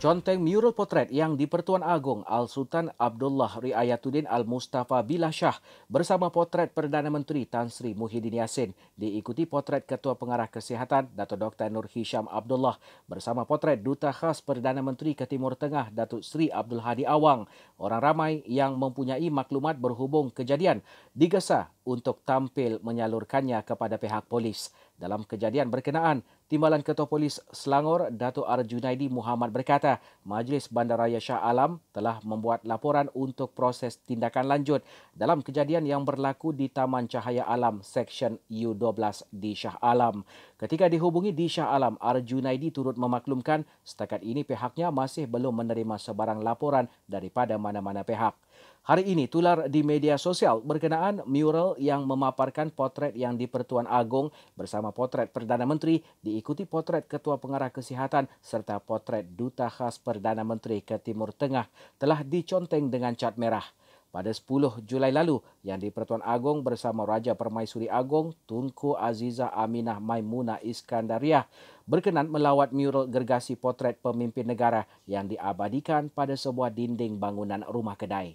Conteng mural potret yang di-Pertuan Agong Al-Sultan Abdullah Riayatuddin Al-Mustafa Billah Shah bersama potret Perdana Menteri Tan Sri Muhyiddin Yassin diikuti potret Ketua Pengarah Kesihatan Datuk Dr. Nur Hisham Abdullah bersama potret Duta Khas Perdana Menteri ke Timur Tengah Datuk Sri Abdul Hadi Awang. Orang ramai yang mempunyai maklumat berhubung kejadian digesa untuk tampil menyalurkannya kepada pihak polis. Dalam kejadian berkenaan, Timbalan Ketua Polis Selangor, Datuk Arjunaidi Muhammad berkata, Majlis Bandaraya Shah Alam telah membuat laporan untuk proses tindakan lanjut dalam kejadian yang berlaku di Taman Cahaya Alam, Seksyen U12 di Shah Alam. Ketika dihubungi di Shah Alam, Arjunaidi turut memaklumkan setakat ini pihaknya masih belum menerima sebarang laporan daripada mana-mana pihak. Hari ini tular di media sosial berkenaan mural yang memaparkan potret yang di Pertuan Agong bersama potret Perdana Menteri diikuti potret Ketua Pengarah Kesihatan serta potret Duta Khas Perdana Menteri ke Timur Tengah telah diconteng dengan cat merah. Pada 10 Julai lalu, yang di Pertuan Agong bersama Raja Permaisuri Agong, Tunku Aziza Aminah Maimunah Iskandariah berkenan melawat mural gergasi potret pemimpin negara yang diabadikan pada sebuah dinding bangunan rumah kedai.